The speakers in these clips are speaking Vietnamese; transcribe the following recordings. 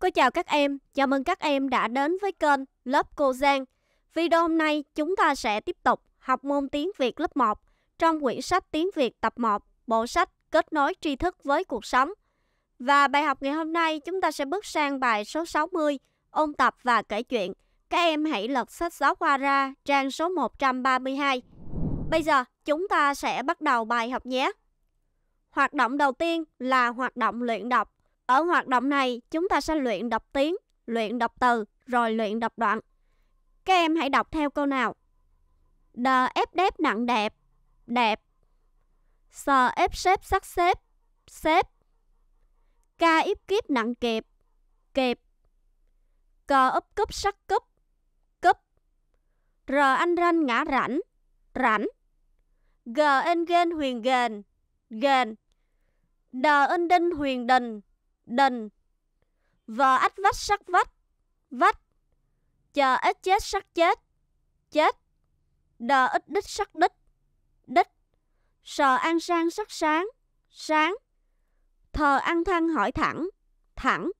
Cô chào các em, chào mừng các em đã đến với kênh Lớp Cô Giang. Video hôm nay chúng ta sẽ tiếp tục học môn tiếng Việt lớp 1 trong quyển sách tiếng Việt tập 1, bộ sách Kết nối tri thức với cuộc sống. Và bài học ngày hôm nay chúng ta sẽ bước sang bài số 60, ôn tập và kể chuyện. Các em hãy lật sách giáo khoa ra trang số 132. Bây giờ chúng ta sẽ bắt đầu bài học nhé. Hoạt động đầu tiên là hoạt động luyện đọc ở hoạt động này, chúng ta sẽ luyện đọc tiếng, luyện đọc từ, rồi luyện đọc đoạn. Các em hãy đọc theo câu nào. Đờ ép đép nặng đẹp, đẹp. Sờ ép xếp sắc xếp, xếp. Ca íp kiếp nặng kịp, kịp. Cờ úp cúp sắc cúp, cúp. R anh ranh ngã rảnh, rảnh. G anh ghen huyền ghen, ghen. Đờ anh đinh huyền đình, đền vờ ách vách sắc vách vách chờ ít chết sắc chết chết đờ ít đích sắc đích đích sờ an sang sắc sáng sáng thờ an thăng hỏi thẳng thẳng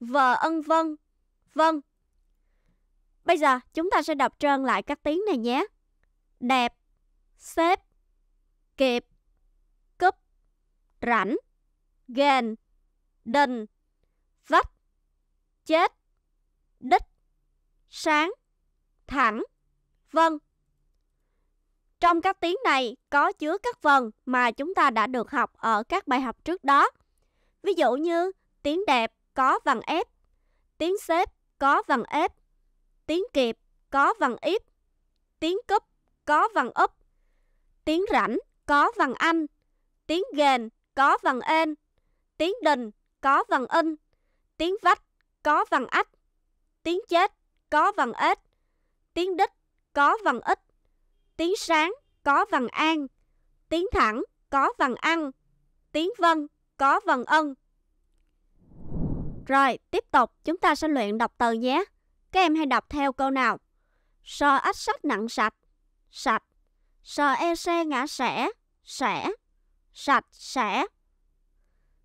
vờ ân vân vân bây giờ chúng ta sẽ đọc trơn lại các tiếng này nhé đẹp xếp kịp cúp rảnh ghen đình, vách, chết, đích, sáng, thẳng, vân. Trong các tiếng này có chứa các vần mà chúng ta đã được học ở các bài học trước đó. Ví dụ như tiếng đẹp có vần ép, tiếng xếp có vần ép, tiếng kịp có vần íp, tiếng cúp có vần úp, tiếng rảnh có vần anh, tiếng ghền có vần ên, tiếng đình có vần in, tiếng vách có vần ách, tiếng chết có vần ếch, tiếng đích có vần ít, tiếng sáng có vần an, tiếng thẳng có vần ăn, tiếng vân có vần ân. Rồi, tiếp tục chúng ta sẽ luyện đọc từ nhé. Các em hãy đọc theo câu nào. Sờ ách sách nặng sạch, sạch. Sờ e xe ngã sẻ, sẻ. Sạch, sẻ.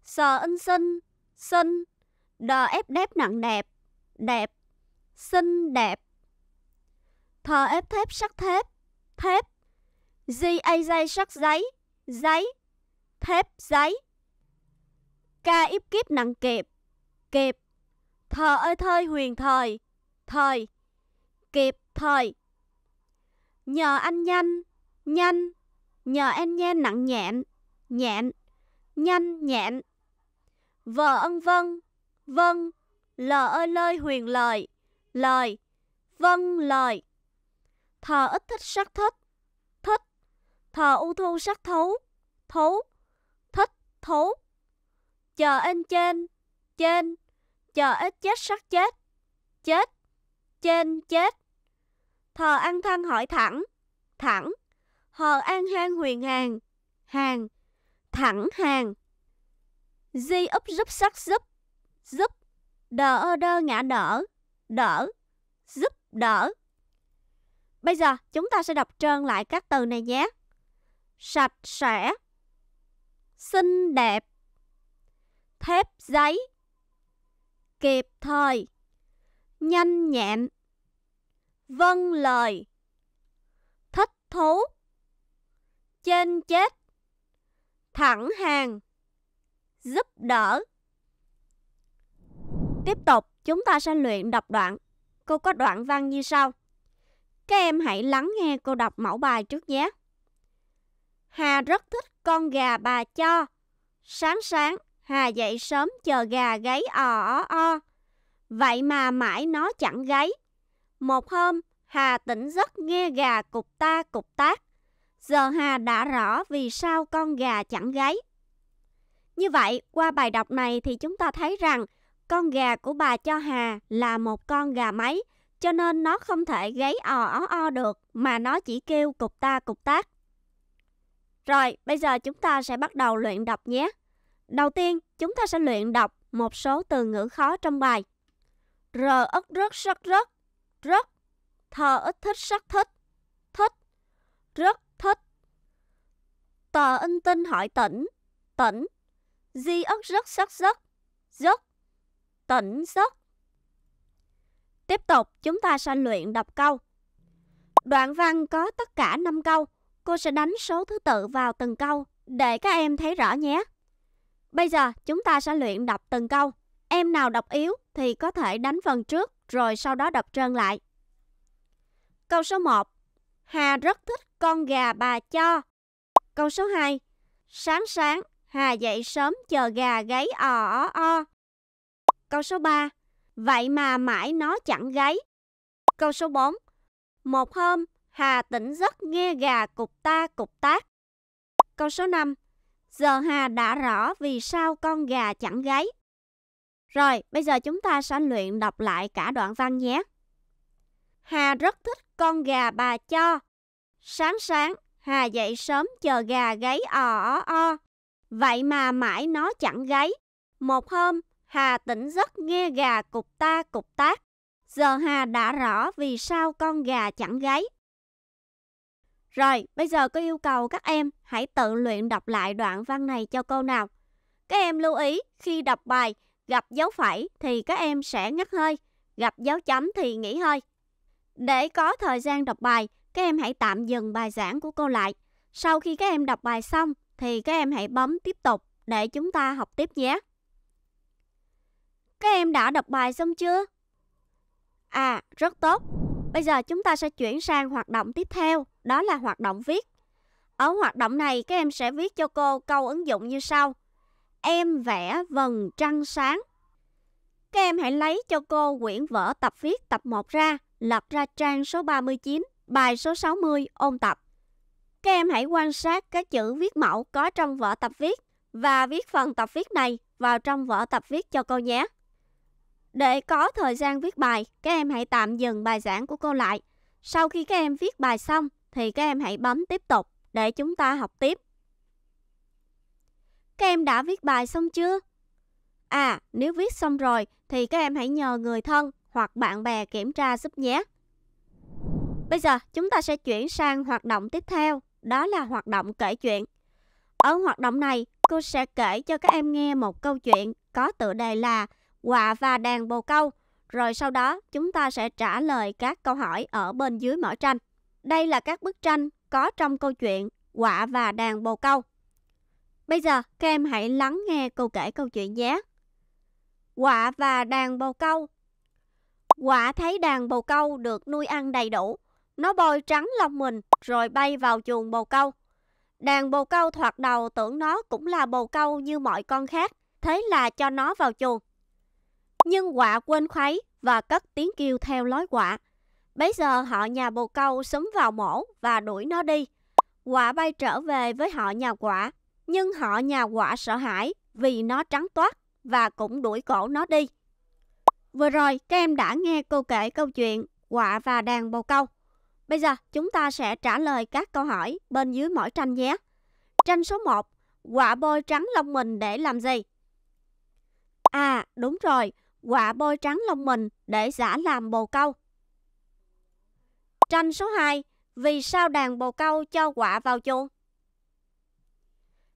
Sờ in sinh, Xinh. Đờ ép đép nặng đẹp. Đẹp. Xinh đẹp. Thờ ép thép sắt thép. Thép. Di a dây sắt giấy. Giấy. Thép giấy. Ca íp kiếp nặng kịp. Kịp. Thờ ơi thơi huyền thời. Thời. Kịp thời. Nhờ anh nhanh. Nhanh. Nhờ em nhen nặng nhẹn. Nhẹn. Nhanh nhẹn. Vờ ân vân, vân, lờ ơi lơi huyền lời, lời, vân lời. Thờ ít thích sắc thích, thích, thờ u thu sắc thấu, thấu, thích thấu. Chờ anh trên, trên, chờ ít chết sắc chết, chết, trên chết. Thờ ăn thăng hỏi thẳng, thẳng, hờ an hang huyền hàng, hàng, thẳng hàng. Di úp giúp sắc giúp Giúp đỡ đơ ngã đỡ Đỡ Giúp đỡ Bây giờ chúng ta sẽ đọc trơn lại các từ này nhé Sạch sẽ Xinh đẹp Thép giấy Kịp thời Nhanh nhẹn Vâng lời Thích thú Trên chết Thẳng hàng giúp đỡ. Tiếp tục, chúng ta sẽ luyện đọc đoạn. Cô có đoạn văn như sau. Các em hãy lắng nghe cô đọc mẫu bài trước nhé. Hà rất thích con gà bà cho. Sáng sáng, Hà dậy sớm chờ gà gáy ò ó o. Vậy mà mãi nó chẳng gáy. Một hôm, Hà tỉnh giấc nghe gà cục ta cục tác. Giờ Hà đã rõ vì sao con gà chẳng gáy. Như vậy, qua bài đọc này thì chúng ta thấy rằng con gà của bà cho Hà là một con gà máy, cho nên nó không thể gáy ò ó o được mà nó chỉ kêu cục ta cục tác. Rồi, bây giờ chúng ta sẽ bắt đầu luyện đọc nhé. Đầu tiên, chúng ta sẽ luyện đọc một số từ ngữ khó trong bài. R ức rất rất rất, rất, thờ ít thích rất thích, thích, rất thích. Tờ in tin hỏi tỉnh, tỉnh, di ớt rất sắc rất, rất, tỉnh rất. Tiếp tục, chúng ta sanh luyện đọc câu. Đoạn văn có tất cả 5 câu. Cô sẽ đánh số thứ tự vào từng câu để các em thấy rõ nhé. Bây giờ chúng ta sẽ luyện đọc từng câu. Em nào đọc yếu thì có thể đánh phần trước rồi sau đó đọc trơn lại. Câu số 1. Hà rất thích con gà bà cho. Câu số 2. Sáng sáng Hà dậy sớm chờ gà gáy ò ó o. Câu số 3. Vậy mà mãi nó chẳng gáy. Câu số 4. Một hôm, Hà tỉnh giấc nghe gà cục ta cục tác. Câu số 5. Giờ Hà đã rõ vì sao con gà chẳng gáy. Rồi, bây giờ chúng ta sẽ luyện đọc lại cả đoạn văn nhé. Hà rất thích con gà bà cho. Sáng sáng, Hà dậy sớm chờ gà gáy ò ó o. Vậy mà mãi nó chẳng gáy. Một hôm, Hà tỉnh giấc nghe gà cục ta cục tác. Giờ Hà đã rõ vì sao con gà chẳng gáy. Rồi, bây giờ có yêu cầu các em hãy tự luyện đọc lại đoạn văn này cho cô nào. Các em lưu ý khi đọc bài gặp dấu phẩy thì các em sẽ ngắt hơi, gặp dấu chấm thì nghỉ hơi. Để có thời gian đọc bài, các em hãy tạm dừng bài giảng của cô lại. Sau khi các em đọc bài xong thì các em hãy bấm tiếp tục để chúng ta học tiếp nhé. Các em đã đọc bài xong chưa? À, rất tốt. Bây giờ chúng ta sẽ chuyển sang hoạt động tiếp theo, đó là hoạt động viết. Ở hoạt động này các em sẽ viết cho cô câu ứng dụng như sau. Em vẽ vần trăng sáng. Các em hãy lấy cho cô quyển vở tập viết tập 1 ra, lật ra trang số 39, bài số 60 ôn tập. Các em hãy quan sát các chữ viết mẫu có trong vở tập viết và viết phần tập viết này vào trong vở tập viết cho cô nhé. Để có thời gian viết bài, các em hãy tạm dừng bài giảng của cô lại. Sau khi các em viết bài xong thì các em hãy bấm tiếp tục để chúng ta học tiếp. Các em đã viết bài xong chưa? À, nếu viết xong rồi thì các em hãy nhờ người thân hoặc bạn bè kiểm tra giúp nhé. Bây giờ chúng ta sẽ chuyển sang hoạt động tiếp theo đó là hoạt động kể chuyện. Ở hoạt động này, cô sẽ kể cho các em nghe một câu chuyện có tựa đề là quả và đàn bồ câu. Rồi sau đó, chúng ta sẽ trả lời các câu hỏi ở bên dưới mỗi tranh. Đây là các bức tranh có trong câu chuyện quả và đàn bồ câu. Bây giờ, các em hãy lắng nghe cô kể câu chuyện nhé. quả và đàn bồ câu quả thấy đàn bồ câu được nuôi ăn đầy đủ, nó bôi trắng lông mình rồi bay vào chuồng bồ câu. Đàn bồ câu thoạt đầu tưởng nó cũng là bồ câu như mọi con khác, thế là cho nó vào chuồng. Nhưng quả quên khuấy và cất tiếng kêu theo lối quả bây giờ họ nhà bồ câu xúm vào mổ và đuổi nó đi. quả bay trở về với họ nhà quả nhưng họ nhà quả sợ hãi vì nó trắng toát và cũng đuổi cổ nó đi. Vừa rồi các em đã nghe cô kể câu chuyện quả và đàn bồ câu. Bây giờ chúng ta sẽ trả lời các câu hỏi bên dưới mỗi tranh nhé. Tranh số 1. Quả bôi trắng lông mình để làm gì? À, đúng rồi. Quả bôi trắng lông mình để giả làm bồ câu. Tranh số 2. Vì sao đàn bồ câu cho quả vào chuồng?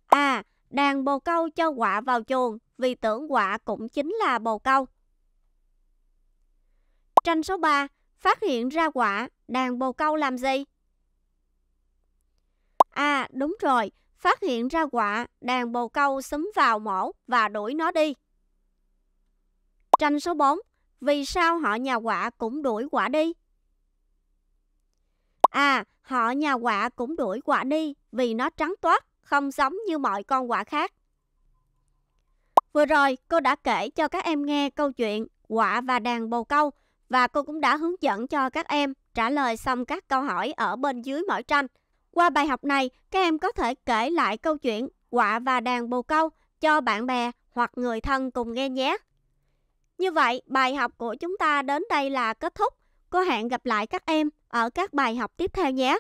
À, đàn bồ câu cho quả vào chuồng vì tưởng quả cũng chính là bồ câu. Tranh số 3 phát hiện ra quả đàn bồ câu làm gì? À, đúng rồi, phát hiện ra quả đàn bồ câu xúm vào mổ và đuổi nó đi. Tranh số 4, vì sao họ nhà quả cũng đuổi quả đi? À, họ nhà quả cũng đuổi quả đi vì nó trắng toát, không giống như mọi con quả khác. Vừa rồi, cô đã kể cho các em nghe câu chuyện quả và đàn bồ câu – và cô cũng đã hướng dẫn cho các em trả lời xong các câu hỏi ở bên dưới mỗi tranh. Qua bài học này, các em có thể kể lại câu chuyện quả và đàn bồ câu cho bạn bè hoặc người thân cùng nghe nhé. Như vậy, bài học của chúng ta đến đây là kết thúc. Cô hẹn gặp lại các em ở các bài học tiếp theo nhé.